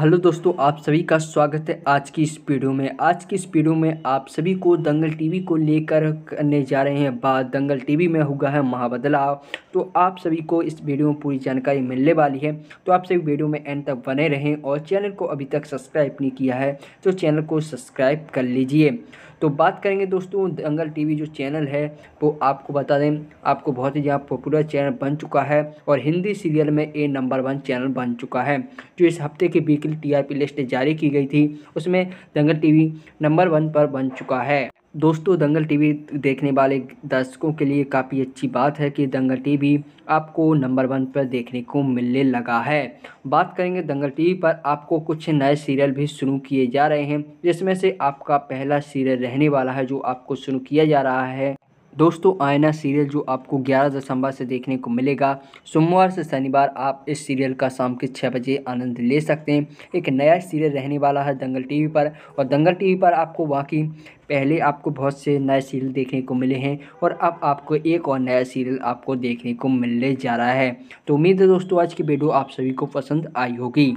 hello दोस्तों आप सभी का स्वागत है आज की इस वीडियो में आज की इस वीडियो में आप सभी को दंगल टीवी को लेकर करने जा रहे हैं बात दंगल टीवी में हुआ है महाबदलाव तो आप सभी को इस वीडियो में पूरी जानकारी मिलने वाली है तो आप सभी वीडियो में एंड तक बने रहें और चैनल को अभी तक सब्सक्राइब नहीं किया है तो चैनल को सब्सक्राइब कर लीजिए तो बात करेंगे दोस्तों दंगल टीवी जो चैनल है वो आपको बता दें आपको बहुत ही ज़्यादा पॉपुलर चैनल बन चुका है और हिंदी सीरियल में ए नंबर वन चैनल बन चुका है जो इस हफ्ते की वीकली टीआरपी लिस्ट जारी की गई थी उसमें दंगल टीवी नंबर वन पर बन चुका है दोस्तों दंगल टीवी देखने वाले दर्शकों के लिए काफ़ी अच्छी बात है कि दंगल टीवी आपको नंबर वन पर देखने को मिलने लगा है बात करेंगे दंगल टीवी पर आपको कुछ नए सीरियल भी शुरू किए जा रहे हैं जिसमें से आपका पहला सीरियल रहने वाला है जो आपको शुरू किया जा रहा है दोस्तों आयना सीरियल जो आपको ग्यारह दिसंबर से देखने को मिलेगा सोमवार से शनिवार आप इस सीरियल का शाम के छः बजे आनंद ले सकते हैं एक नया सीरियल रहने वाला है दंगल टीवी पर और दंगल टीवी पर आपको वाकई पहले आपको बहुत से नए सीरियल देखने को मिले हैं और अब आपको एक और नया सीरियल आपको देखने को मिलने जा रहा है तो उम्मीद है दोस्तों आज की वीडियो आप सभी को पसंद आई होगी